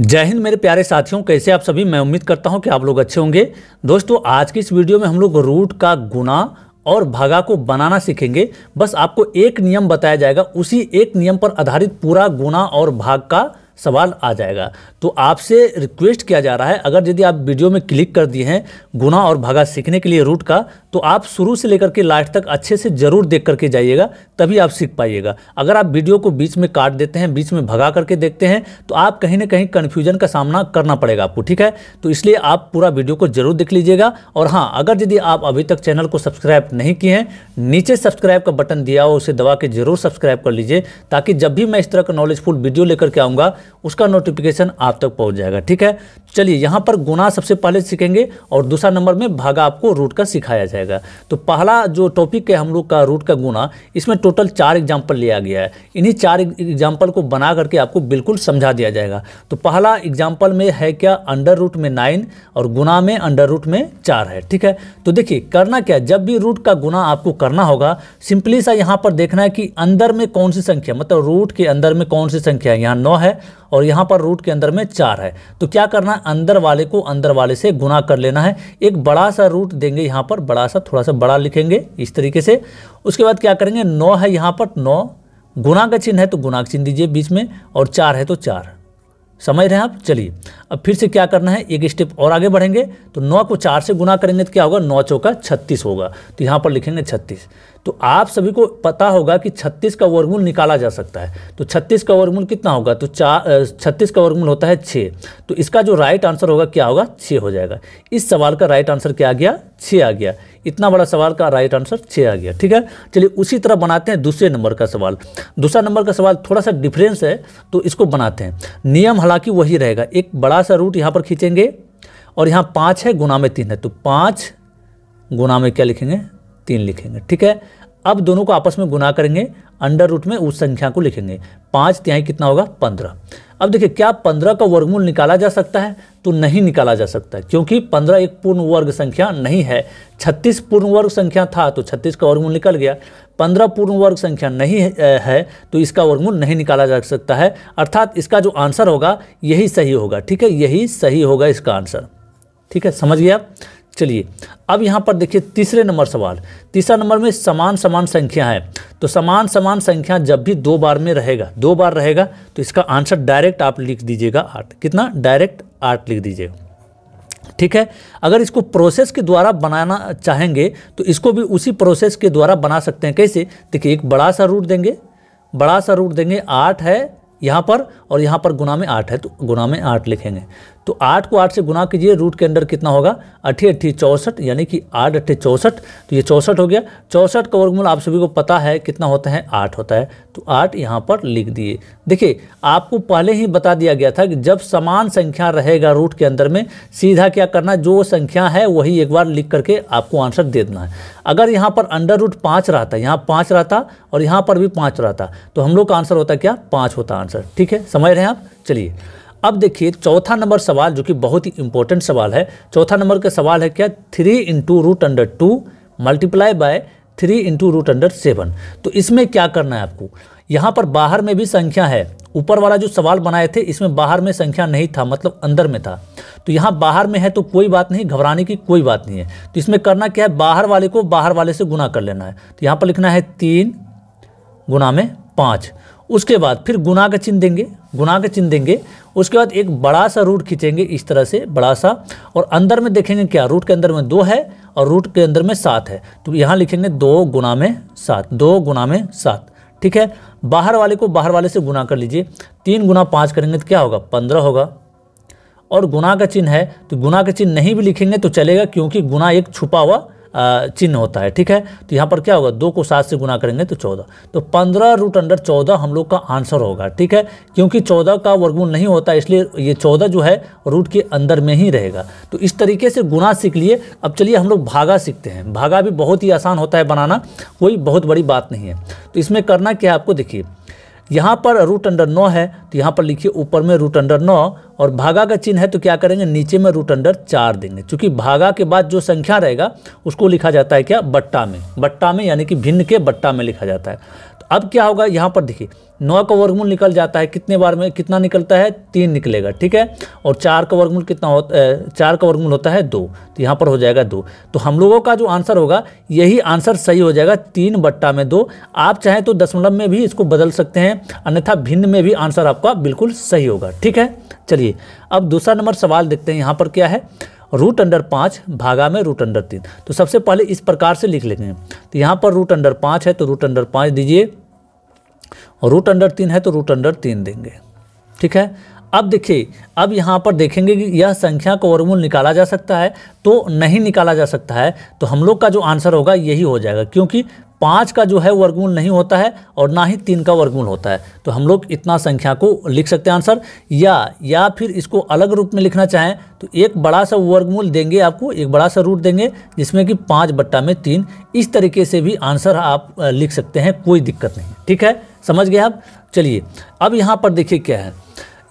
जय हिंद मेरे प्यारे साथियों कैसे आप सभी मैं उम्मीद करता हूं कि आप लोग अच्छे होंगे दोस्तों आज की इस वीडियो में हम लोग रूट का गुना और भागा को बनाना सीखेंगे बस आपको एक नियम बताया जाएगा उसी एक नियम पर आधारित पूरा गुना और भाग का सवाल आ जाएगा तो आपसे रिक्वेस्ट किया जा रहा है अगर यदि आप वीडियो में क्लिक कर दिए हैं गुना और भागा सीखने के लिए रूट का तो आप शुरू से लेकर के लास्ट तक अच्छे से ज़रूर देख करके जाइएगा तभी आप सीख पाइएगा अगर आप वीडियो को बीच में काट देते हैं बीच में भगा करके देखते हैं तो आप कहीं ना कहीं कन्फ्यूजन का सामना करना पड़ेगा आपको ठीक है तो इसलिए आप पूरा वीडियो को जरूर देख लीजिएगा और हाँ अगर यदि आप अभी तक चैनल को सब्सक्राइब नहीं किए हैं नीचे सब्सक्राइब का बटन दिया हो उसे दबा के जरूर सब्सक्राइब कर लीजिए ताकि जब भी मैं इस तरह का नॉलेजफुल वीडियो लेकर के आऊँगा उसका नोटिफिकेशन आप तक पहुंच जाएगा ठीक है चलिए यहाँ पर गुना सबसे पहले सीखेंगे और दूसरा नंबर में भागा आपको रूट का सिखाया जाएगा तो पहला जो टॉपिक है हम लोग का रूट का गुना इसमें टोटल चार एग्जाम्पल लिया गया है इन्हीं चार एग्जाम्पल को बना करके आपको बिल्कुल समझा दिया जाएगा तो पहला एग्जाम्पल में है क्या अंडर रूट में नाइन और गुना में अंडर रूट में चार है ठीक है तो देखिए करना क्या जब भी रूट का गुना आपको करना होगा सिंपली सा यहाँ पर देखना है कि अंदर में कौन सी संख्या मतलब रूट के अंदर में कौन सी संख्या है यहाँ नौ है और यहाँ पर रूट के अंदर में चार है तो क्या करना है अंदर वाले को अंदर वाले से गुना कर लेना है एक बड़ा सा रूट देंगे यहाँ पर बड़ा सा थोड़ा सा बड़ा लिखेंगे इस तरीके से उसके बाद क्या करेंगे नौ है यहाँ पर नौ गुना का चिन्ह है तो गुना का चिन्ह दीजिए बीच में और चार है तो चार समझ रहे हैं आप चलिए अब फिर से क्या करना है एक स्टेप और आगे बढ़ेंगे तो नौ को चार से गुना करेंगे तो क्या होगा नौ चौका छत्तीस होगा तो यहाँ पर लिखेंगे छत्तीस तो आप सभी को पता होगा कि छत्तीस का वर्गमूल निकाला जा सकता है तो छत्तीस का वर्गमूल कितना होगा तो चार छत्तीस का वर्गमूल होता है छः तो इसका जो राइट आंसर होगा क्या होगा छः हो जाएगा इस सवाल का राइट आंसर क्या आ गया छः आ गया इतना बड़ा सवाल का राइट आंसर छः आ गया ठीक है चलिए उसी तरह बनाते हैं दूसरे नंबर का सवाल दूसरा नंबर का सवाल थोड़ा सा डिफरेंस है तो इसको बनाते हैं नियम हालांकि वही रहेगा एक बड़ा सा रूट यहाँ पर खींचेंगे और यहाँ पाँच है गुना में तीन है तो पाँच गुना में क्या लिखेंगे तीन लिखेंगे ठीक है अब दोनों को आपस में गुना करेंगे अंडर रूट में उस संख्या को लिखेंगे पाँच तिहाई कितना होगा पंद्रह अब देखिए क्या पंद्रह का वर्गमूल निकाला जा सकता है तो नहीं निकाला जा सकता क्योंकि पंद्रह एक पूर्ण वर्ग संख्या नहीं है छत्तीस पूर्ण वर्ग संख्या था तो छत्तीस का वर्गमूल निकल गया पंद्रह पूर्ण वर्ग संख्या नहीं है तो इसका वर्गमूल नहीं निकाला जा सकता है अर्थात इसका जो आंसर होगा यही सही होगा ठीक है यही सही होगा इसका आंसर ठीक है समझ गया चलिए अब यहाँ पर देखिए तीसरे नंबर सवाल तीसरा नंबर में समान समान संख्या है तो समान समान संख्या जब भी दो बार में रहेगा दो बार रहेगा तो इसका आंसर डायरेक्ट आप लिख दीजिएगा आठ कितना डायरेक्ट आठ लिख दीजिएगा ठीक है अगर इसको प्रोसेस के द्वारा बनाना चाहेंगे तो इसको भी उसी प्रोसेस के द्वारा बना सकते हैं कैसे देखिए एक बड़ा सा रूट देंगे बड़ा सा रूट देंगे आठ है यहाँ पर और यहाँ पर गुना में आठ है तो गुना में आठ लिखेंगे तो आठ को आठ से गुना कीजिए रूट के अंडर कितना होगा अट्ठी अट्ठी चौंसठ यानी कि आठ अट्ठी चौंसठ तो ये चौंसठ हो गया चौंसठ का वर्गमूल आप सभी को पता है कितना होता है आठ होता है तो आठ यहाँ पर लिख दिए देखिए आपको पहले ही बता दिया गया था कि जब समान संख्या रहेगा रूट के अंदर में सीधा क्या करना जो संख्या है वही एक बार लिख करके आपको आंसर दे देना है अगर यहाँ पर अंडर रूट पाँच रहता यहाँ पाँच रहता और यहाँ पर भी पाँच रहता तो हम लोग का आंसर होता क्या पाँच होता आंसर आंसर ठीक है समझ रहे हैं आप चलिए अब देखिए चौथा नंबर सवाल जो कि बहुत ही इंपॉर्टेंट सवाल है चौथा नंबर का सवाल है क्या three into root under two multiply by three into root under seven तो इसमें क्या करना है आपको यहाँ पर बाहर में भी संख्या है ऊपर वाला जो सवाल बनाए थे इसमें बाहर में संख्या नहीं था मतलब अंदर में था तो यहाँ बाहर में है तो कोई बात नहीं घबराने की कोई बात नहीं है तो इसमें करना क्या है बाहर वाले को बाहर वाले से गुना कर लेना है तो यहाँ पर लिखना है तीन गुना में पाँच उसके बाद फिर गुना का चिन्ह देंगे गुना का चिन्ह देंगे उसके बाद एक बड़ा सा रूट खींचेंगे इस तरह से बड़ा सा और अंदर में देखेंगे क्या रूट के अंदर में दो है और रूट के अंदर में सात है तो यहाँ लिखेंगे दो गुना में सात दो गुना में सात ठीक है बाहर वाले को बाहर वाले से गुना कर लीजिए तीन गुना पाँच करेंगे तो क्या होगा पंद्रह होगा और गुना का चिन्ह है तो गुना का चिन्ह नहीं भी लिखेंगे तो चलेगा क्योंकि गुना एक छुपा हुआ चिन्ह होता है ठीक है तो यहाँ पर क्या होगा दो को सात से गुना करेंगे तो चौदह तो पंद्रह रूट अंडर चौदह हम लोग का आंसर होगा ठीक है क्योंकि चौदह का वर्गमूल नहीं होता इसलिए ये चौदह जो है रूट के अंदर में ही रहेगा तो इस तरीके से गुना सीख लिए अब चलिए हम लोग भागा सीखते हैं भागा भी बहुत ही आसान होता है बनाना कोई बहुत बड़ी बात नहीं है तो इसमें करना क्या है आपको देखिए यहाँ पर रूट अंडर नौ है तो यहाँ पर लिखिए ऊपर में रूट अंडर नौ और भागा का चिन्ह है तो क्या करेंगे नीचे में रूट अंडर चार देंगे क्योंकि भागा के बाद जो संख्या रहेगा उसको लिखा जाता है क्या बट्टा में बट्टा में यानी कि भिन्न के बट्टा में लिखा जाता है तो अब क्या होगा यहाँ पर देखिए नौ का वर्गमूल निकल जाता है कितने बार में कितना निकलता है तीन निकलेगा ठीक है और चार का वर्गमूल कितना होता है चार का वर्गमूल होता है दो तो यहाँ पर हो जाएगा दो तो हम लोगों का जो आंसर होगा यही आंसर सही हो जाएगा तीन बट्टा में दो आप चाहें तो दशमलव में भी इसको बदल सकते हैं अन्यथा भिन्न में भी आंसर आपका बिल्कुल सही होगा ठीक है चलिए चाहिए अब दूसरा नंबर सवाल देखते हैं यहाँ पर क्या है रूट अंडर पाँच भागा में रूट अंडर तीन तो सबसे पहले इस प्रकार से लिख लेंगे तो यहाँ पर रूट अंडर पाँच है तो रूट अंडर पाँच दीजिए और रूट अंडर तीन है तो रूट अंडर तीन देंगे ठीक है अब देखिए अब यहाँ पर देखेंगे कि यह संख्या का वर्गमूल निकाला जा सकता है तो नहीं निकाला जा सकता है तो हम लोग का जो आंसर होगा यही हो जाएगा क्योंकि पाँच का जो है वर्गमूल नहीं होता है और ना ही तीन का वर्गमूल होता है तो हम लोग इतना संख्या को लिख सकते हैं आंसर या या फिर इसको अलग रूप में लिखना चाहें तो एक बड़ा सा वर्गमूल देंगे आपको एक बड़ा सा रूट देंगे जिसमें कि पाँच बट्टा में तीन इस तरीके से भी आंसर आप लिख सकते हैं कोई दिक्कत नहीं ठीक है समझ गए आप चलिए अब यहाँ पर देखिए क्या है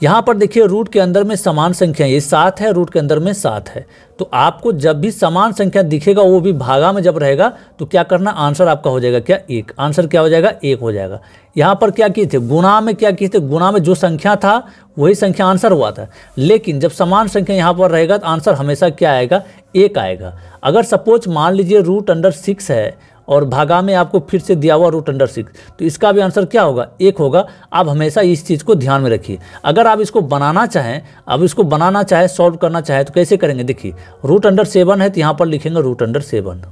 यहाँ पर देखिए रूट के अंदर में समान संख्या ये सात है रूट के अंदर में सात है तो आपको जब भी समान संख्या दिखेगा वो भी भागा में जब रहेगा तो क्या करना आंसर आपका हो जाएगा क्या एक आंसर क्या हो जाएगा एक हो जाएगा यहाँ पर क्या किए थे गुना में क्या किए थे गुना में जो संख्या था वही संख्या आंसर हुआ था लेकिन जब समान संख्या यहाँ पर रहेगा तो आंसर हमेशा क्या आएगा एक आएगा अगर सपोज मान लीजिए रूट अंडर सिक्स है और भागा में आपको फिर से दिया हुआ रूट अंडर सिक्स तो इसका भी आंसर क्या होगा एक होगा आप हमेशा इस चीज़ को ध्यान में रखिए अगर आप इसको बनाना चाहें अब इसको बनाना चाहे सॉल्व करना चाहे तो कैसे करेंगे देखिए रूट अंडर सेवन है तो यहाँ पर लिखेंगे रूट अंडर सेवन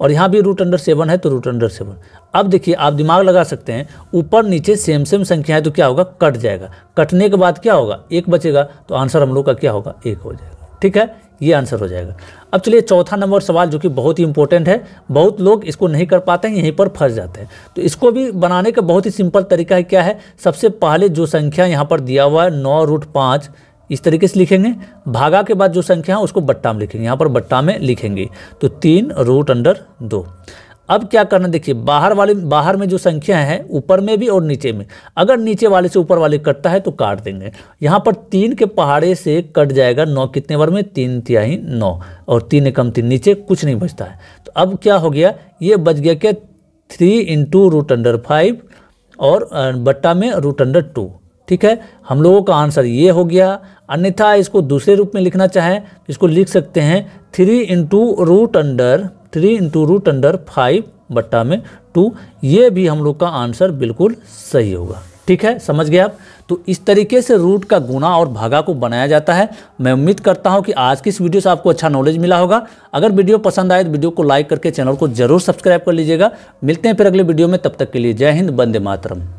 और यहाँ भी रूट अंडर सेवन है तो रूट अंडर सेवन अब देखिए आप दिमाग लगा सकते हैं ऊपर नीचे सेम सेम संख्या है तो क्या होगा कट जाएगा कटने के बाद क्या होगा एक बचेगा तो आंसर हम लोग का क्या होगा एक हो जाएगा ठीक है ये आंसर हो जाएगा अब चलिए चौथा नंबर सवाल जो कि बहुत ही इंपॉर्टेंट है बहुत लोग इसको नहीं कर पाते हैं यहीं पर फंस जाते हैं तो इसको भी बनाने का बहुत ही सिंपल तरीका है क्या है सबसे पहले जो संख्या यहाँ पर दिया हुआ है नौ रूट पाँच इस तरीके से लिखेंगे भागा के बाद जो संख्या है उसको बट्टा में लिखेंगे यहाँ पर बट्टा में लिखेंगे तो तीन रूट अंडर दो अब क्या करना देखिए बाहर वाले बाहर में जो संख्या है ऊपर में भी और नीचे में अगर नीचे वाले से ऊपर वाले कटता है तो काट देंगे यहाँ पर तीन के पहाड़े से कट जाएगा नौ कितने बार में तीन तिहाई नौ और तीन एकम तीन नीचे कुछ नहीं बचता है तो अब क्या हो गया ये बच गया क्या three into root under five और बट्टा में रूट अंडर टू ठीक है हम लोगों का आंसर ये हो गया अन्यथा इसको दूसरे रूप में लिखना चाहें इसको लिख सकते हैं three into root under three into root under five बट्टा में टू ये भी हम लोग का आंसर बिल्कुल सही होगा ठीक है समझ गए आप तो इस तरीके से रूट का गुना और भागा को बनाया जाता है मैं उम्मीद करता हूं कि आज की इस वीडियो से आपको अच्छा नॉलेज मिला होगा अगर वीडियो पसंद आए तो वीडियो को लाइक करके चैनल को जरूर सब्सक्राइब कर लीजिएगा मिलते हैं फिर अगले वीडियो में तब तक के लिए जय हिंद बंदे मातरम